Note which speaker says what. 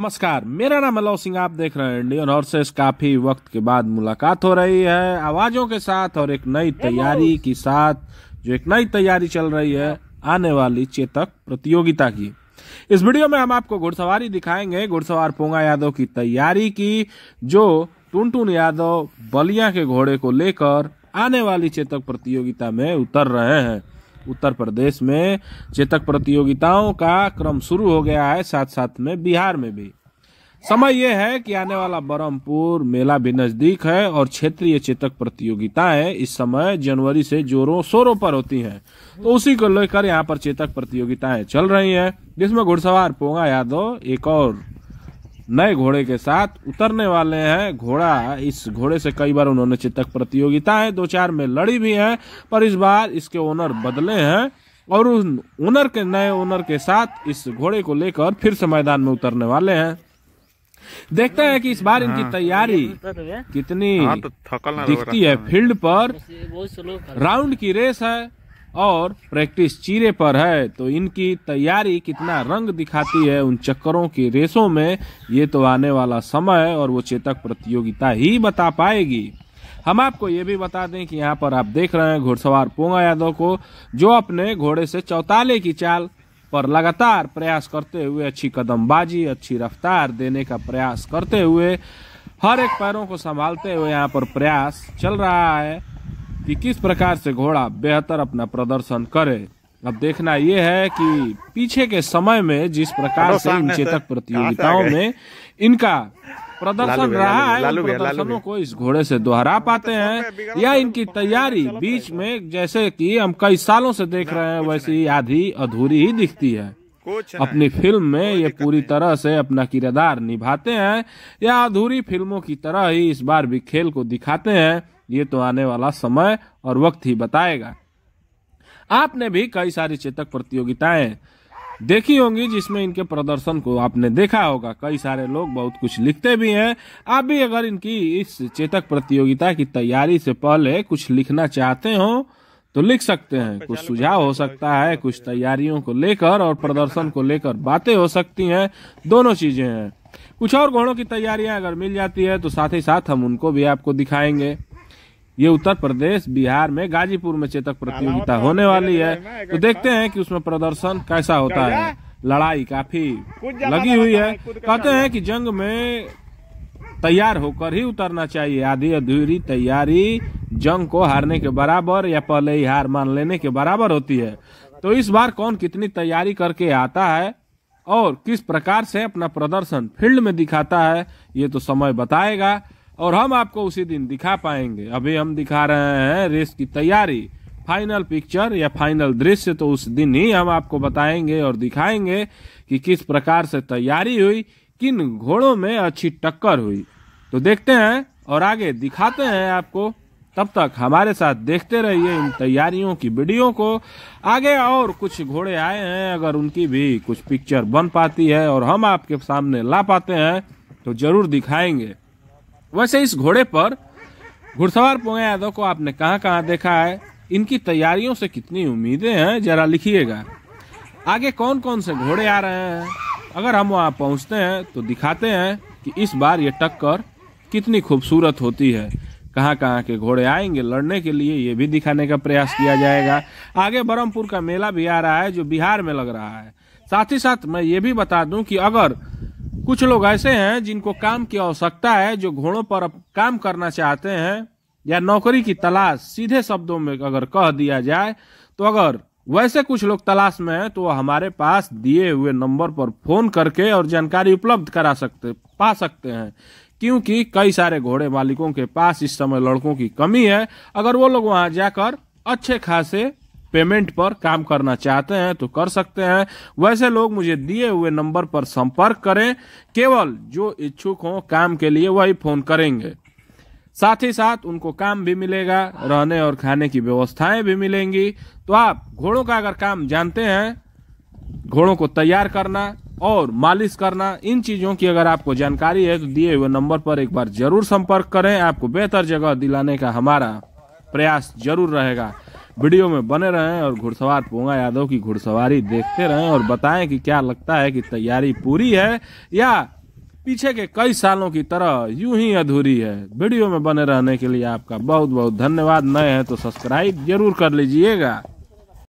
Speaker 1: नमस्कार मेरा नाम अलाव सिंह आप देख रहे हैं इंडियन हॉर्सेस काफी वक्त के बाद मुलाकात हो रही है आवाजों के साथ और एक नई तैयारी के साथ जो एक नई तैयारी चल रही है आने वाली चेतक प्रतियोगिता की इस वीडियो में हम आपको घुड़सवारी दिखाएंगे घुड़सवार पोंगा यादव की तैयारी की जो टुनटुन यादव बलिया के घोड़े को लेकर आने वाली चेतक प्रतियोगिता में उतर रहे हैं उत्तर प्रदेश में चेतक प्रतियोगिताओं का क्रम शुरू हो गया है साथ साथ में बिहार में भी समय यह है कि आने वाला ब्रह्मपुर मेला भी नजदीक है और क्षेत्रीय चेतक प्रतियोगिताएं इस समय जनवरी से जोरों शोरों पर होती हैं तो उसी को लेकर यहाँ पर चेतक प्रतियोगिताएं चल रही हैं जिसमें घुड़सवार पोंगा यादव एक और नए घोड़े के साथ उतरने वाले हैं घोड़ा इस घोड़े से कई बार उन्होंने चितक प्रतियोगिताएं दो चार में लड़ी भी हैं पर इस बार इसके ओनर बदले हैं और उन ओनर के नए ओनर के साथ इस घोड़े को लेकर फिर से मैदान में उतरने वाले हैं देखते हैं कि इस बार इनकी हाँ। तैयारी कितनी हाँ, तो दिखती है फील्ड पर राउंड की रेस है और प्रैक्टिस चीरे पर है तो इनकी तैयारी कितना रंग दिखाती है उन चक्करों की रेसों में ये तो आने वाला समय और वो चेतक प्रतियोगिता ही बता पाएगी हम आपको ये भी बता दें कि यहाँ पर आप देख रहे हैं घुड़सवार पोंगा यादव को जो अपने घोड़े से चौताले की चाल पर लगातार प्रयास करते हुए अच्छी कदमबाजी अच्छी रफ्तार देने का प्रयास करते हुए हर एक पैरों को संभालते हुए यहाँ पर प्रयास चल रहा है कि किस प्रकार से घोड़ा बेहतर अपना प्रदर्शन करे अब देखना यह है कि पीछे के समय में जिस प्रकार से इन चेतक प्रतियोगिताओं में इनका प्रदर्शन रहा है प्रदर्शनों को इस घोड़े से दोहरा तो पाते तो हैं तो या इनकी तैयारी बीच में जैसे कि हम कई सालों से देख रहे हैं वैसे ही आधी अधूरी ही दिखती है अपनी फिल्म में ये पूरी तरह से अपना किरदार निभाते हैं या अधूरी फिल्मों की तरह ही इस बार भी खेल को दिखाते हैं ये तो आने वाला समय और वक्त ही बताएगा आपने भी कई सारी चेतक प्रतियोगिताएं देखी होंगी जिसमें इनके प्रदर्शन को आपने देखा होगा कई सारे लोग बहुत कुछ लिखते भी हैं आप भी अगर इनकी इस चेतक प्रतियोगिता की तैयारी से पहले कुछ लिखना चाहते हो तो लिख सकते हैं कुछ सुझाव हो सकता है कुछ तैयारियों को लेकर और प्रदर्शन को लेकर बातें हो सकती हैं दोनों चीजें हैं कुछ और घोड़ों की तैयारियां अगर मिल जाती है तो साथ ही साथ हम उनको भी आपको दिखाएंगे ये उत्तर प्रदेश बिहार में गाजीपुर में चेतक प्रतियोगिता होने वाली है तो देखते हैं कि उसमें प्रदर्शन कैसा होता है लड़ाई काफी लगी हुई है कहते हैं कि जंग में तैयार होकर ही उतरना चाहिए आधी अधूरी तैयारी जंग को हारने के बराबर या पहले ही हार मान लेने के बराबर होती है तो इस बार कौन कितनी तैयारी करके आता है और किस प्रकार से अपना प्रदर्शन फील्ड में दिखाता है ये तो समय बताएगा और हम आपको उसी दिन दिखा पाएंगे अभी हम दिखा रहे हैं रेस की तैयारी फाइनल पिक्चर या फाइनल दृश्य तो उस दिन ही हम आपको बताएंगे और दिखाएंगे कि किस प्रकार से तैयारी हुई किन घोड़ों में अच्छी टक्कर हुई तो देखते हैं और आगे दिखाते हैं आपको तब तक हमारे साथ देखते रहिए इन तैयारियों की वीडियो को आगे और कुछ घोड़े आए हैं अगर उनकी भी कुछ पिक्चर बन पाती है और हम आपके सामने ला पाते हैं तो जरूर दिखाएंगे वैसे इस घोड़े पर घुड़सवार पोया यादव को आपने कहाँ कहाँ देखा है इनकी तैयारियों से कितनी उम्मीदें हैं जरा लिखिएगा आगे कौन कौन से घोड़े आ रहे हैं अगर हम वहाँ पहुँचते हैं तो दिखाते हैं कि इस बार ये टक्कर कितनी खूबसूरत होती है कहाँ कहाँ के घोड़े आएंगे लड़ने के लिए ये भी दिखाने का प्रयास किया जाएगा आगे ब्रह्मपुर का मेला भी आ रहा है जो बिहार में लग रहा है साथ ही साथ मैं ये भी बता दूं कि अगर कुछ लोग ऐसे हैं जिनको काम की आवश्यकता है जो घोड़ों पर काम करना चाहते हैं या नौकरी की तलाश सीधे शब्दों में अगर कह दिया जाए तो अगर वैसे कुछ लोग तलाश में हैं तो वह हमारे पास दिए हुए नंबर पर फोन करके और जानकारी उपलब्ध करा सकते पा सकते हैं क्योंकि कई सारे घोड़े मालिकों के पास इस समय लड़कों की कमी है अगर वो लोग वहां जाकर अच्छे खासे पेमेंट पर काम करना चाहते हैं तो कर सकते हैं वैसे लोग मुझे दिए हुए नंबर पर संपर्क करें केवल जो इच्छुक हों काम के लिए वही फोन करेंगे साथ ही साथ उनको काम भी मिलेगा रहने और खाने की व्यवस्थाएं भी मिलेंगी तो आप घोड़ों का अगर काम जानते हैं घोड़ों को तैयार करना और मालिश करना इन चीज़ों की अगर आपको जानकारी है तो दिए हुए नंबर पर एक बार जरूर संपर्क करें आपको बेहतर जगह दिलाने का हमारा प्रयास जरूर रहेगा वीडियो में बने रहें और घुड़सवार पोंगा यादव की घुड़सवारी देखते रहें और बताएं कि क्या लगता है कि तैयारी पूरी है या पीछे के कई सालों की तरह यूं ही अधूरी है वीडियो में बने रहने के लिए आपका बहुत बहुत धन्यवाद नए हैं तो सब्सक्राइब जरूर कर लीजिएगा